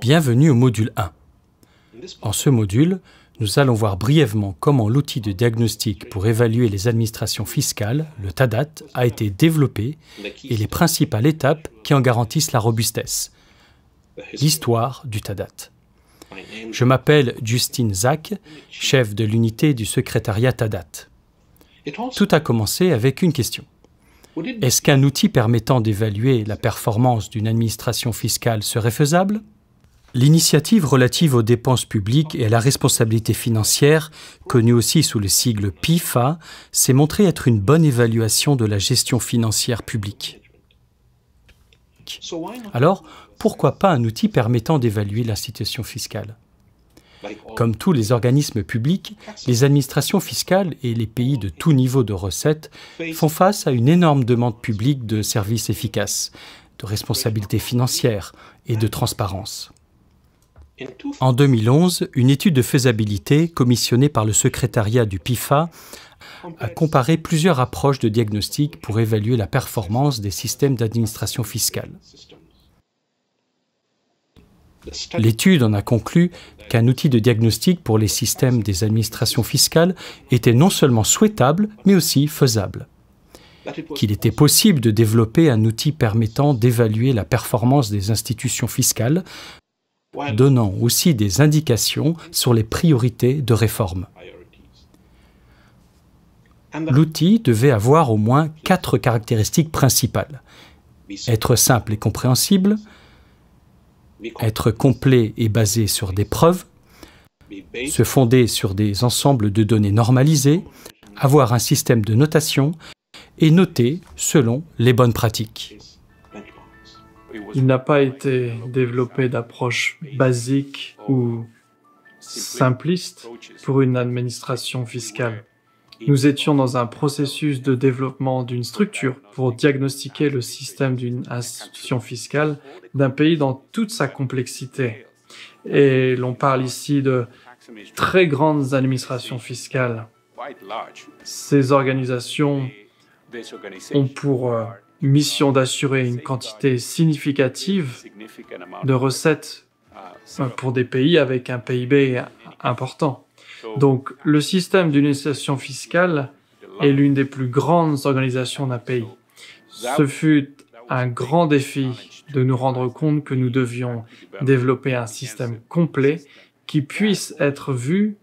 Bienvenue au module 1. En ce module, nous allons voir brièvement comment l'outil de diagnostic pour évaluer les administrations fiscales, le TADAT, a été développé et les principales étapes qui en garantissent la robustesse. L'histoire du TADAT. Je m'appelle Justine Zach, chef de l'unité du secrétariat TADAT. Tout a commencé avec une question. Est-ce qu'un outil permettant d'évaluer la performance d'une administration fiscale serait faisable L'initiative relative aux dépenses publiques et à la responsabilité financière, connue aussi sous le sigle PIFA, s'est montrée être une bonne évaluation de la gestion financière publique. Alors, pourquoi pas un outil permettant d'évaluer situation fiscale comme tous les organismes publics, les administrations fiscales et les pays de tout niveau de recettes font face à une énorme demande publique de services efficaces, de responsabilité financière et de transparence. En 2011, une étude de faisabilité commissionnée par le secrétariat du PIFA a comparé plusieurs approches de diagnostic pour évaluer la performance des systèmes d'administration fiscale. L'étude en a conclu qu'un outil de diagnostic pour les systèmes des administrations fiscales était non seulement souhaitable, mais aussi faisable. Qu'il était possible de développer un outil permettant d'évaluer la performance des institutions fiscales, donnant aussi des indications sur les priorités de réforme. L'outil devait avoir au moins quatre caractéristiques principales. Être simple et compréhensible, être complet et basé sur des preuves, se fonder sur des ensembles de données normalisées, avoir un système de notation et noter selon les bonnes pratiques. Il n'a pas été développé d'approche basique ou simpliste pour une administration fiscale. Nous étions dans un processus de développement d'une structure pour diagnostiquer le système d'une institution fiscale d'un pays dans toute sa complexité. Et l'on parle ici de très grandes administrations fiscales. Ces organisations ont pour euh, mission d'assurer une quantité significative de recettes euh, pour des pays avec un PIB important. Donc le système d'unification fiscale est l'une des plus grandes organisations d'un pays. Ce fut un grand défi de nous rendre compte que nous devions développer un système complet qui puisse être vu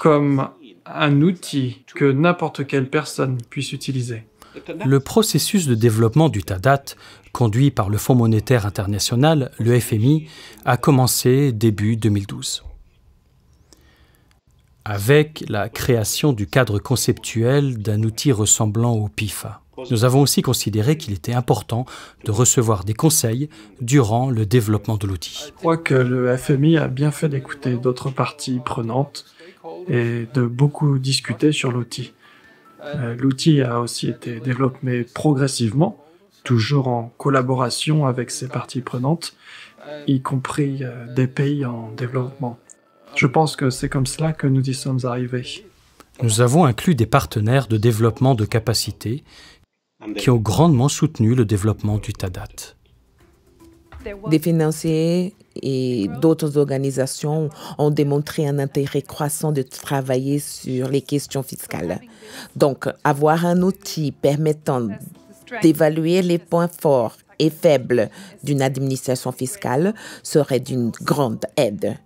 comme un outil que n'importe quelle personne puisse utiliser. Le processus de développement du TADAT, conduit par le Fonds monétaire international, le FMI, a commencé début 2012 avec la création du cadre conceptuel d'un outil ressemblant au PIFA. Nous avons aussi considéré qu'il était important de recevoir des conseils durant le développement de l'outil. Je crois que le FMI a bien fait d'écouter d'autres parties prenantes et de beaucoup discuter sur l'outil. Euh, l'outil a aussi été développé progressivement, toujours en collaboration avec ces parties prenantes, y compris euh, des pays en développement. Je pense que c'est comme cela que nous y sommes arrivés. Nous avons inclus des partenaires de développement de capacités qui ont grandement soutenu le développement du TADAT. Des financiers et d'autres organisations ont démontré un intérêt croissant de travailler sur les questions fiscales. Donc, avoir un outil permettant d'évaluer les points forts et faibles d'une administration fiscale serait d'une grande aide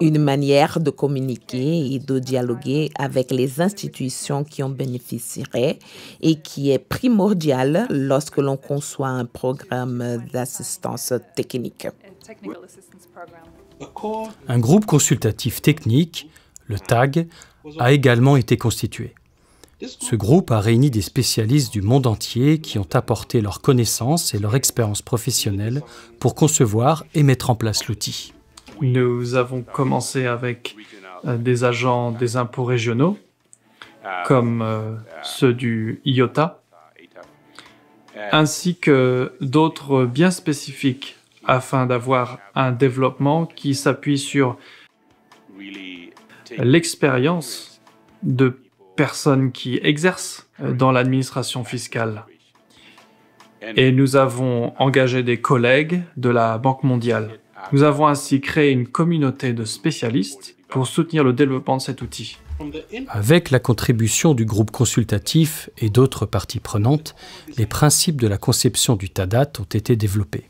une manière de communiquer et de dialoguer avec les institutions qui en bénéficieraient et qui est primordiale lorsque l'on conçoit un programme d'assistance technique. Un groupe consultatif technique, le TAG, a également été constitué. Ce groupe a réuni des spécialistes du monde entier qui ont apporté leurs connaissances et leur expérience professionnelle pour concevoir et mettre en place l'outil. Nous avons commencé avec euh, des agents des impôts régionaux, comme euh, ceux du IOTA, ainsi que d'autres bien spécifiques afin d'avoir un développement qui s'appuie sur l'expérience de personnes qui exercent euh, dans l'administration fiscale. Et nous avons engagé des collègues de la Banque mondiale. Nous avons ainsi créé une communauté de spécialistes pour soutenir le développement de cet outil. Avec la contribution du groupe consultatif et d'autres parties prenantes, les principes de la conception du TADAT ont été développés.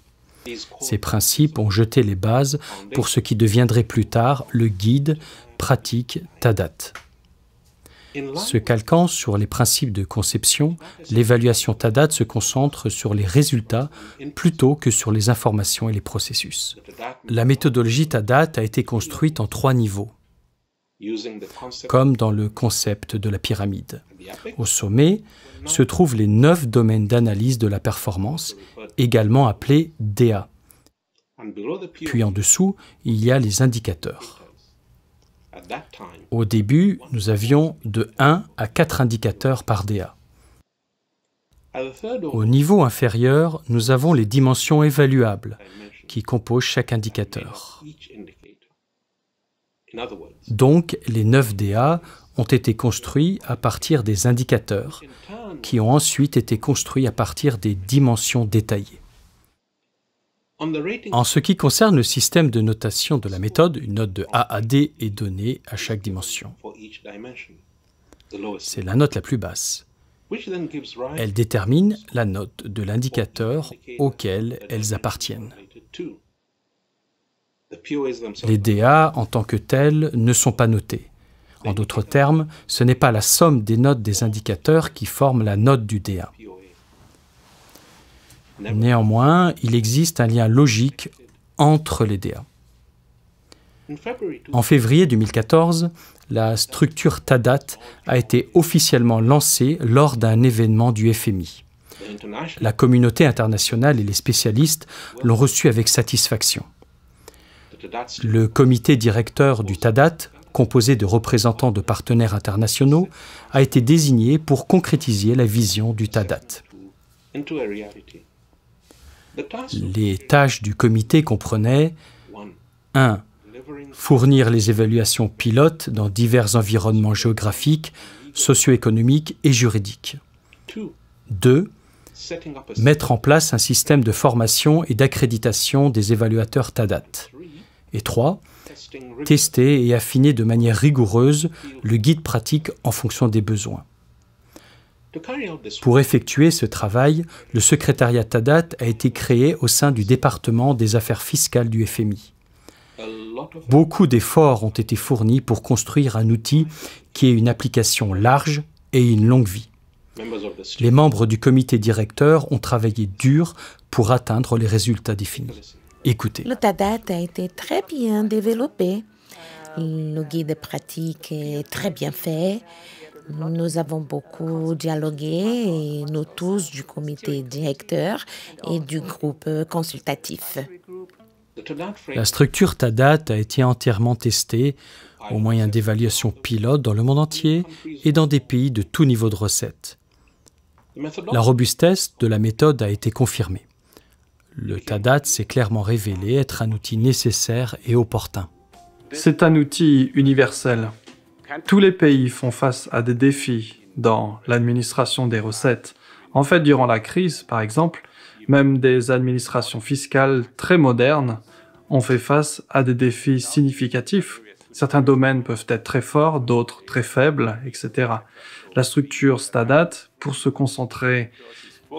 Ces principes ont jeté les bases pour ce qui deviendrait plus tard le guide pratique TADAT. Se calquant sur les principes de conception, l'évaluation TADAT se concentre sur les résultats plutôt que sur les informations et les processus. La méthodologie TADAT a été construite en trois niveaux, comme dans le concept de la pyramide. Au sommet se trouvent les neuf domaines d'analyse de la performance, également appelés DA. Puis en dessous, il y a les indicateurs. Au début, nous avions de 1 à 4 indicateurs par DA. Au niveau inférieur, nous avons les dimensions évaluables qui composent chaque indicateur. Donc, les 9 DA ont été construits à partir des indicateurs, qui ont ensuite été construits à partir des dimensions détaillées. En ce qui concerne le système de notation de la méthode, une note de A à D est donnée à chaque dimension. C'est la note la plus basse. Elle détermine la note de l'indicateur auquel elles appartiennent. Les DA en tant que tels ne sont pas notés. En d'autres termes, ce n'est pas la somme des notes des indicateurs qui forme la note du DA. Néanmoins, il existe un lien logique entre les DA. En février 2014, la structure TADAT a été officiellement lancée lors d'un événement du FMI. La communauté internationale et les spécialistes l'ont reçue avec satisfaction. Le comité directeur du TADAT, composé de représentants de partenaires internationaux, a été désigné pour concrétiser la vision du TADAT. Les tâches du comité comprenaient 1. Fournir les évaluations pilotes dans divers environnements géographiques, socio-économiques et juridiques. 2. Mettre en place un système de formation et d'accréditation des évaluateurs TADAT. Et 3. Tester et affiner de manière rigoureuse le guide pratique en fonction des besoins. Pour effectuer ce travail, le secrétariat TADAT a été créé au sein du département des affaires fiscales du FMI. Beaucoup d'efforts ont été fournis pour construire un outil qui ait une application large et une longue vie. Les membres du comité directeur ont travaillé dur pour atteindre les résultats définis. Écoutez. Le TADAT a été très bien développé. Le guide pratique est très bien fait. Nous avons beaucoup dialogué, nous tous du comité directeur et du groupe consultatif. La structure TADAT a été entièrement testée au moyen d'évaluations pilotes dans le monde entier et dans des pays de tout niveau de recette. La robustesse de la méthode a été confirmée. Le TADAT s'est clairement révélé être un outil nécessaire et opportun. C'est un outil universel tous les pays font face à des défis dans l'administration des recettes. En fait, durant la crise, par exemple, même des administrations fiscales très modernes ont fait face à des défis significatifs. Certains domaines peuvent être très forts, d'autres très faibles, etc. La structure STADAT, pour se concentrer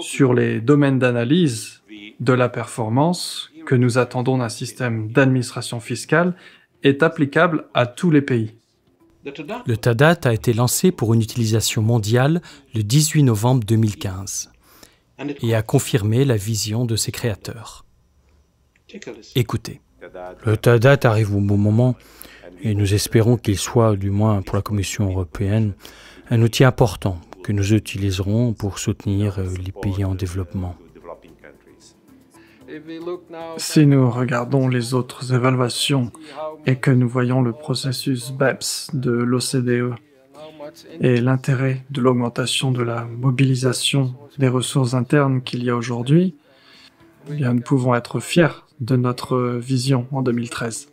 sur les domaines d'analyse de la performance que nous attendons d'un système d'administration fiscale, est applicable à tous les pays. Le TADAT a été lancé pour une utilisation mondiale le 18 novembre 2015 et a confirmé la vision de ses créateurs. Écoutez, le TADAT arrive au bon moment et nous espérons qu'il soit, du moins pour la Commission européenne, un outil important que nous utiliserons pour soutenir les pays en développement. Si nous regardons les autres évaluations et que nous voyons le processus BEPS de l'OCDE et l'intérêt de l'augmentation de la mobilisation des ressources internes qu'il y a aujourd'hui, eh bien nous pouvons être fiers de notre vision en 2013.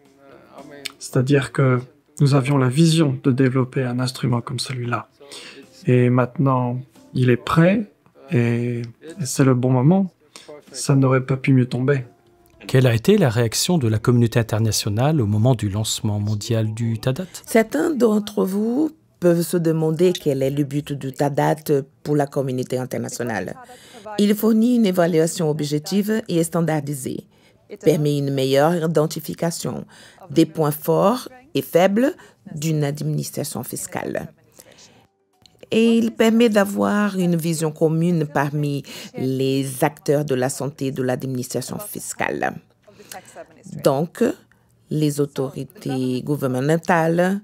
C'est-à-dire que nous avions la vision de développer un instrument comme celui-là. Et maintenant, il est prêt et c'est le bon moment ça n'aurait pas pu mieux tomber. Quelle a été la réaction de la communauté internationale au moment du lancement mondial du TADAT Certains d'entre vous peuvent se demander quel est le but du TADAT pour la communauté internationale. Il fournit une évaluation objective et standardisée, permet une meilleure identification des points forts et faibles d'une administration fiscale et il permet d'avoir une vision commune parmi les acteurs de la santé et de l'administration fiscale. Donc, les autorités gouvernementales,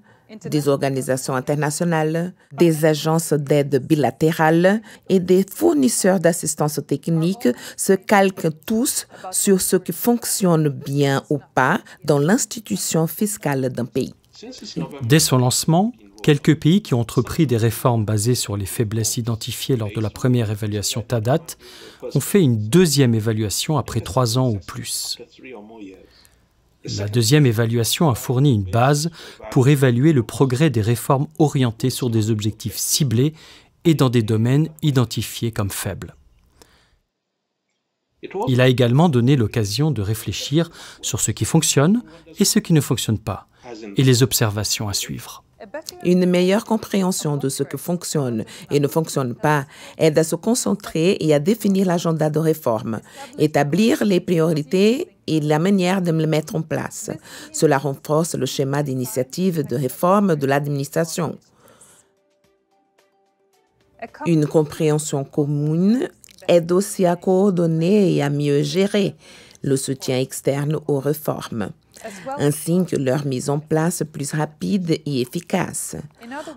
des organisations internationales, des agences d'aide bilatérale et des fournisseurs d'assistance technique se calquent tous sur ce qui fonctionne bien ou pas dans l'institution fiscale d'un pays. Dès son lancement, Quelques pays qui ont entrepris des réformes basées sur les faiblesses identifiées lors de la première évaluation TADAT ont fait une deuxième évaluation après trois ans ou plus. La deuxième évaluation a fourni une base pour évaluer le progrès des réformes orientées sur des objectifs ciblés et dans des domaines identifiés comme faibles. Il a également donné l'occasion de réfléchir sur ce qui fonctionne et ce qui ne fonctionne pas, et les observations à suivre. Une meilleure compréhension de ce que fonctionne et ne fonctionne pas aide à se concentrer et à définir l'agenda de réforme, établir les priorités et la manière de le mettre en place. Cela renforce le schéma d'initiative de réforme de l'administration. Une compréhension commune aide aussi à coordonner et à mieux gérer le soutien externe aux réformes ainsi que leur mise en place plus rapide et efficace.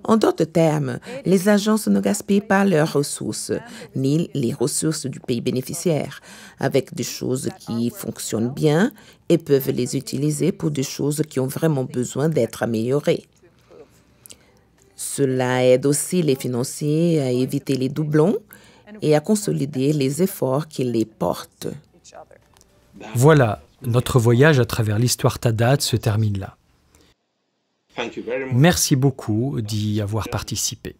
En d'autres termes, les agences ne gaspillent pas leurs ressources, ni les ressources du pays bénéficiaire, avec des choses qui fonctionnent bien et peuvent les utiliser pour des choses qui ont vraiment besoin d'être améliorées. Cela aide aussi les financiers à éviter les doublons et à consolider les efforts qui les portent. Voilà, notre voyage à travers l'histoire Tadat se termine là. Merci beaucoup d'y avoir participé.